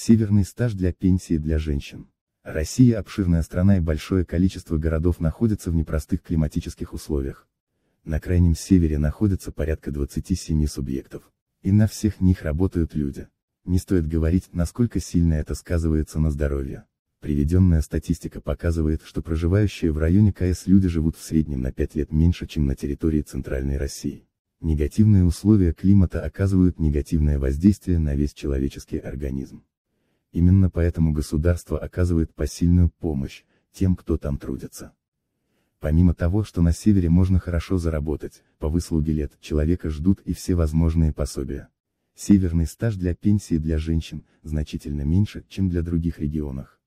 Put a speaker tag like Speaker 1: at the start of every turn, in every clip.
Speaker 1: Северный стаж для пенсии для женщин. Россия обширная страна и большое количество городов находится в непростых климатических условиях. На крайнем севере находится порядка 27 субъектов. И на всех них работают люди. Не стоит говорить, насколько сильно это сказывается на здоровье. Приведенная статистика показывает, что проживающие в районе КС люди живут в среднем на 5 лет меньше, чем на территории Центральной России. Негативные условия климата оказывают негативное воздействие на весь человеческий организм. Именно поэтому государство оказывает посильную помощь, тем, кто там трудится. Помимо того, что на севере можно хорошо заработать, по выслуге лет человека ждут и все возможные пособия. Северный стаж для пенсии для женщин, значительно меньше, чем для других регионах.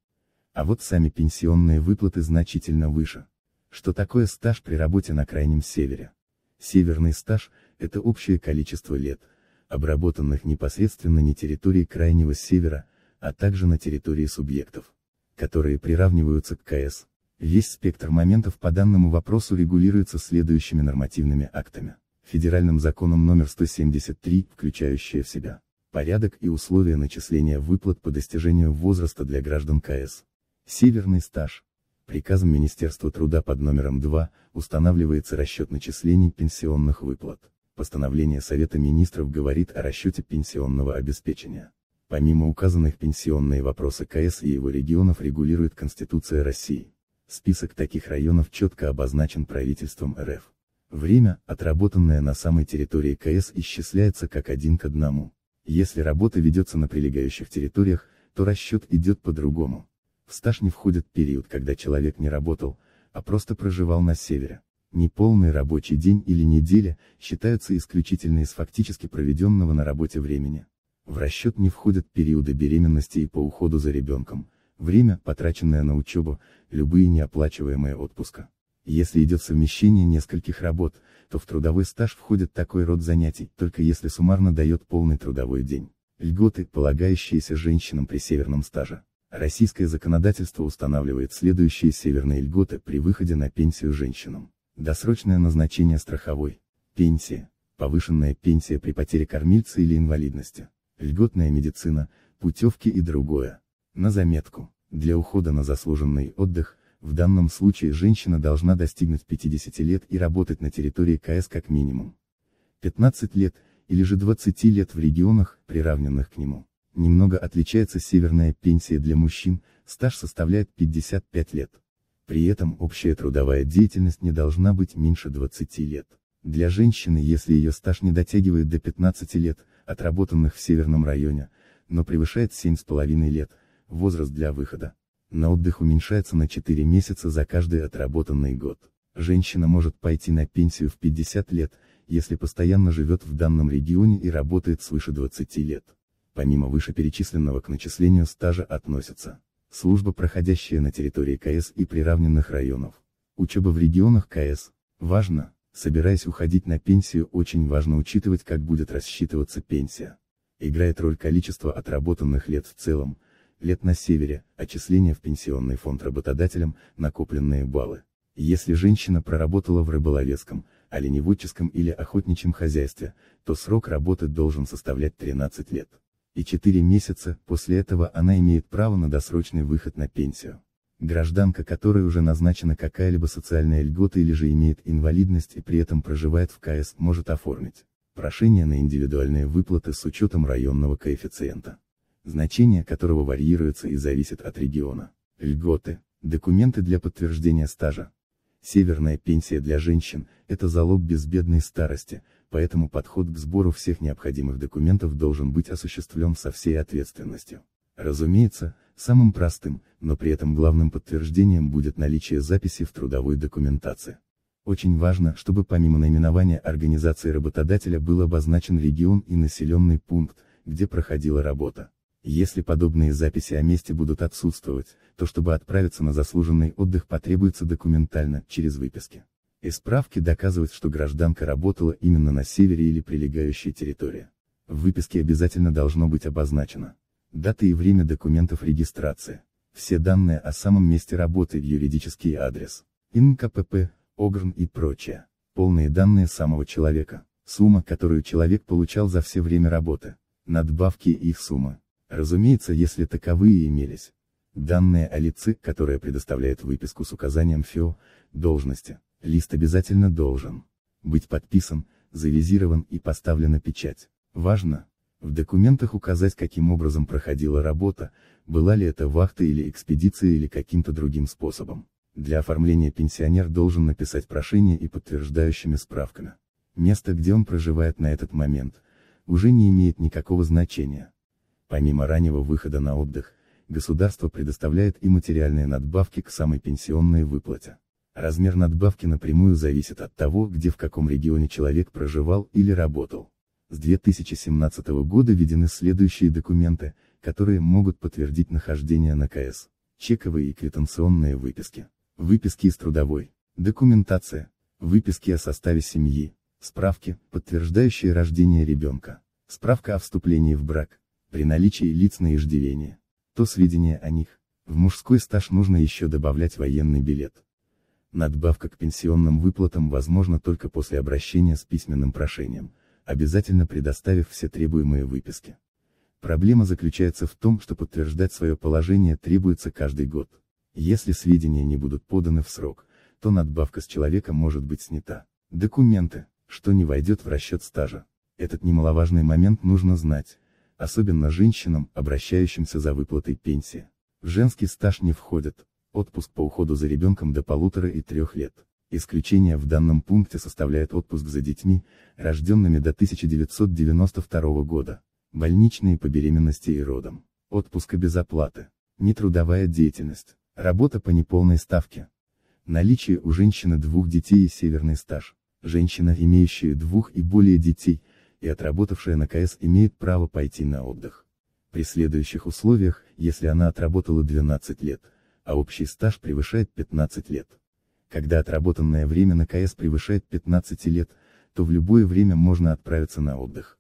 Speaker 1: А вот сами пенсионные выплаты значительно выше. Что такое стаж при работе на Крайнем Севере? Северный стаж – это общее количество лет, обработанных непосредственно не территории Крайнего Севера, а также на территории субъектов, которые приравниваются к КС. Весь спектр моментов по данному вопросу регулируется следующими нормативными актами. Федеральным законом номер 173, включающие в себя порядок и условия начисления выплат по достижению возраста для граждан КС. Северный стаж. Приказом Министерства труда под номером 2 устанавливается расчет начислений пенсионных выплат. Постановление Совета министров говорит о расчете пенсионного обеспечения. Помимо указанных пенсионные вопросы КС и его регионов регулирует Конституция России. Список таких районов четко обозначен правительством РФ. Время, отработанное на самой территории КС исчисляется как один к одному. Если работа ведется на прилегающих территориях, то расчет идет по-другому. В стаж не входит период, когда человек не работал, а просто проживал на севере. Неполный рабочий день или неделя, считаются исключительно из фактически проведенного на работе времени. В расчет не входят периоды беременности и по уходу за ребенком, время, потраченное на учебу, любые неоплачиваемые отпуска. Если идет совмещение нескольких работ, то в трудовой стаж входит такой род занятий, только если суммарно дает полный трудовой день. Льготы, полагающиеся женщинам при северном стаже. Российское законодательство устанавливает следующие северные льготы при выходе на пенсию женщинам. Досрочное назначение страховой. Пенсия. Повышенная пенсия при потере кормильца или инвалидности льготная медицина, путевки и другое. На заметку, для ухода на заслуженный отдых, в данном случае женщина должна достигнуть 50 лет и работать на территории КС как минимум. 15 лет, или же 20 лет в регионах, приравненных к нему. Немного отличается северная пенсия для мужчин, стаж составляет 55 лет. При этом общая трудовая деятельность не должна быть меньше 20 лет. Для женщины, если ее стаж не дотягивает до 15 лет, отработанных в северном районе, но превышает 7,5 лет, возраст для выхода. На отдых уменьшается на 4 месяца за каждый отработанный год. Женщина может пойти на пенсию в 50 лет, если постоянно живет в данном регионе и работает свыше 20 лет. Помимо вышеперечисленного к начислению стажа относятся служба, проходящая на территории КС и приравненных районов. Учеба в регионах КС. Важно, Собираясь уходить на пенсию, очень важно учитывать, как будет рассчитываться пенсия. Играет роль количество отработанных лет в целом, лет на севере, отчисления в пенсионный фонд работодателям, накопленные баллы. Если женщина проработала в рыболовецком, оленеводческом или охотничьем хозяйстве, то срок работы должен составлять 13 лет. И 4 месяца, после этого она имеет право на досрочный выход на пенсию гражданка которой уже назначена какая-либо социальная льгота или же имеет инвалидность и при этом проживает в КС, может оформить прошение на индивидуальные выплаты с учетом районного коэффициента, значение которого варьируется и зависит от региона. Льготы, документы для подтверждения стажа. Северная пенсия для женщин – это залог безбедной старости, поэтому подход к сбору всех необходимых документов должен быть осуществлен со всей ответственностью. Разумеется, Самым простым, но при этом главным подтверждением будет наличие записи в трудовой документации. Очень важно, чтобы помимо наименования организации работодателя был обозначен регион и населенный пункт, где проходила работа. Если подобные записи о месте будут отсутствовать, то чтобы отправиться на заслуженный отдых потребуется документально, через выписки. И справки доказывать, что гражданка работала именно на севере или прилегающей территории. В выписке обязательно должно быть обозначено, Дата и время документов регистрации. Все данные о самом месте работы, юридический адрес, ИНКПП, ОГРН и прочее. Полные данные самого человека. Сумма, которую человек получал за все время работы. Надбавки и их суммы. Разумеется, если таковые имелись. Данные о лице, которое предоставляет выписку с указанием ФИО, должности. Лист обязательно должен быть подписан, завизирован и поставлена печать. Важно, в документах указать каким образом проходила работа, была ли это вахта или экспедиция или каким-то другим способом. Для оформления пенсионер должен написать прошение и подтверждающими справками. Место, где он проживает на этот момент, уже не имеет никакого значения. Помимо раннего выхода на отдых, государство предоставляет и материальные надбавки к самой пенсионной выплате. Размер надбавки напрямую зависит от того, где в каком регионе человек проживал или работал. С 2017 года введены следующие документы, которые могут подтвердить нахождение на КС. Чековые и квитанционные выписки. Выписки из трудовой. Документация. Выписки о составе семьи. Справки, подтверждающие рождение ребенка. Справка о вступлении в брак. При наличии лиц на иждивение. То сведения о них. В мужской стаж нужно еще добавлять военный билет. Надбавка к пенсионным выплатам возможна только после обращения с письменным прошением, обязательно предоставив все требуемые выписки. Проблема заключается в том, что подтверждать свое положение требуется каждый год. Если сведения не будут поданы в срок, то надбавка с человека может быть снята. Документы, что не войдет в расчет стажа. Этот немаловажный момент нужно знать, особенно женщинам, обращающимся за выплатой пенсии. В женский стаж не входит, отпуск по уходу за ребенком до полутора и трех лет. Исключение в данном пункте составляет отпуск за детьми, рожденными до 1992 года, больничные по беременности и родам, отпуска без оплаты, нетрудовая деятельность, работа по неполной ставке, наличие у женщины двух детей и северный стаж. Женщина, имеющая двух и более детей, и отработавшая на КС имеет право пойти на отдых. При следующих условиях, если она отработала 12 лет, а общий стаж превышает 15 лет. Когда отработанное время на КС превышает 15 лет, то в любое время можно отправиться на отдых.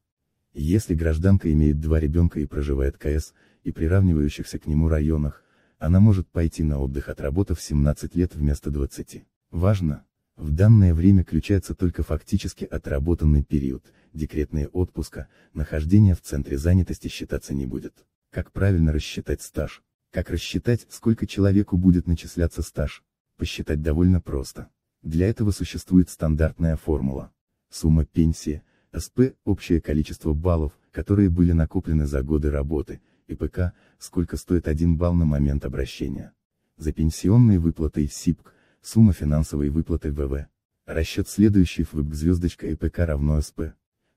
Speaker 1: Если гражданка имеет два ребенка и проживает КС, и приравнивающихся к нему районах, она может пойти на отдых отработав 17 лет вместо 20. Важно! В данное время включается только фактически отработанный период, декретные отпуска, нахождение в центре занятости считаться не будет. Как правильно рассчитать стаж? Как рассчитать, сколько человеку будет начисляться стаж? посчитать довольно просто. Для этого существует стандартная формула. Сумма пенсии, СП, общее количество баллов, которые были накоплены за годы работы, ИПК, сколько стоит один балл на момент обращения. За пенсионные выплаты СИПК, сумма финансовой выплаты ВВ. Расчет следующий ФВП звездочка ИПК равно СП.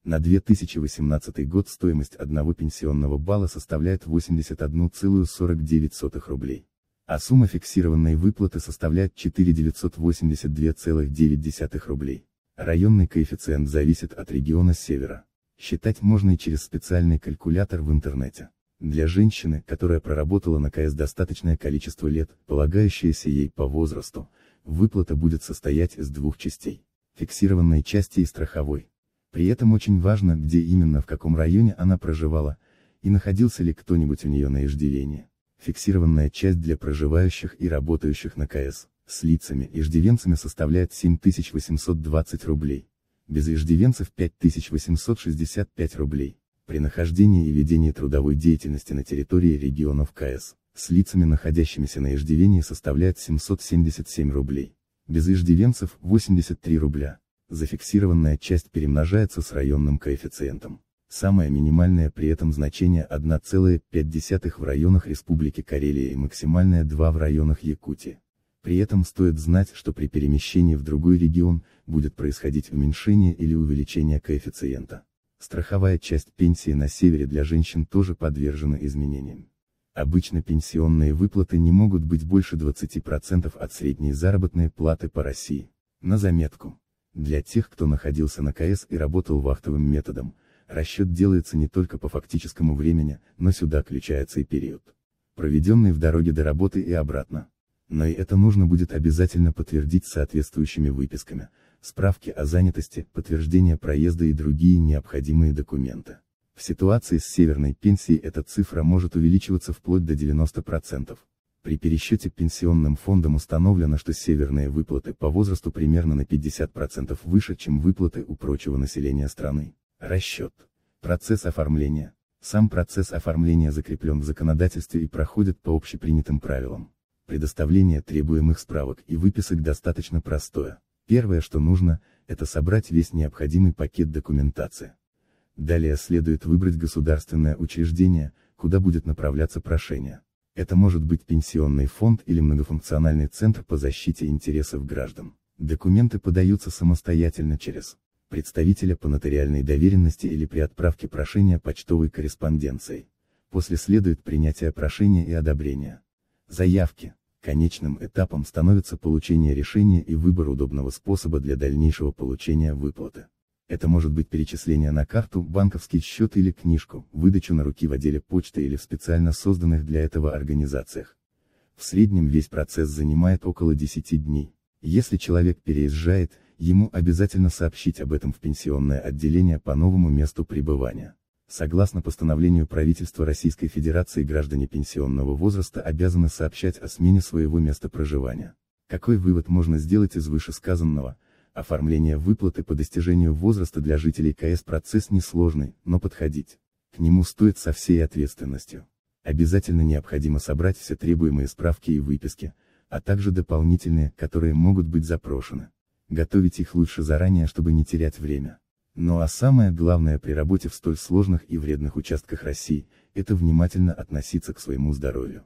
Speaker 1: На 2018 год стоимость одного пенсионного балла составляет 81,49 рублей а сумма фиксированной выплаты составляет 4982,9 рублей. Районный коэффициент зависит от региона севера. Считать можно и через специальный калькулятор в интернете. Для женщины, которая проработала на КС достаточное количество лет, полагающееся ей по возрасту, выплата будет состоять из двух частей. Фиксированной части и страховой. При этом очень важно, где именно в каком районе она проживала, и находился ли кто-нибудь у нее на иждивении фиксированная часть для проживающих и работающих на КС, с лицами и иждивенцами составляет 7820 рублей, без иждивенцев 5865 рублей. При нахождении и ведении трудовой деятельности на территории регионов КС, с лицами находящимися на иждивении составляет 777 рублей, без иждивенцев 83 рубля. Зафиксированная часть перемножается с районным коэффициентом самое минимальное при этом значение 1,5 в районах Республики Карелия и максимальное 2 в районах Якутии. При этом стоит знать, что при перемещении в другой регион, будет происходить уменьшение или увеличение коэффициента. Страховая часть пенсии на севере для женщин тоже подвержена изменениям. Обычно пенсионные выплаты не могут быть больше 20% от средней заработной платы по России. На заметку. Для тех, кто находился на КС и работал вахтовым методом, Расчет делается не только по фактическому времени, но сюда включается и период, проведенный в дороге до работы и обратно. Но и это нужно будет обязательно подтвердить соответствующими выписками, справки о занятости, подтверждение проезда и другие необходимые документы. В ситуации с северной пенсией эта цифра может увеличиваться вплоть до 90%. При пересчете пенсионным фондом установлено, что северные выплаты по возрасту примерно на 50% выше, чем выплаты у прочего населения страны. Расчет. Процесс оформления. Сам процесс оформления закреплен в законодательстве и проходит по общепринятым правилам. Предоставление требуемых справок и выписок достаточно простое. Первое, что нужно, это собрать весь необходимый пакет документации. Далее следует выбрать государственное учреждение, куда будет направляться прошение. Это может быть пенсионный фонд или многофункциональный центр по защите интересов граждан. Документы подаются самостоятельно через представителя по нотариальной доверенности или при отправке прошения почтовой корреспонденцией. После следует принятие прошения и одобрения. Заявки. Конечным этапом становится получение решения и выбор удобного способа для дальнейшего получения выплаты. Это может быть перечисление на карту, банковский счет или книжку, выдачу на руки в отделе почты или в специально созданных для этого организациях. В среднем весь процесс занимает около 10 дней. Если человек переезжает, ему обязательно сообщить об этом в пенсионное отделение по новому месту пребывания. Согласно постановлению правительства Российской Федерации граждане пенсионного возраста обязаны сообщать о смене своего места проживания. Какой вывод можно сделать из вышесказанного? Оформление выплаты по достижению возраста для жителей КС процесс несложный, но подходить к нему стоит со всей ответственностью. Обязательно необходимо собрать все требуемые справки и выписки, а также дополнительные, которые могут быть запрошены готовить их лучше заранее, чтобы не терять время. Ну а самое главное при работе в столь сложных и вредных участках России, это внимательно относиться к своему здоровью.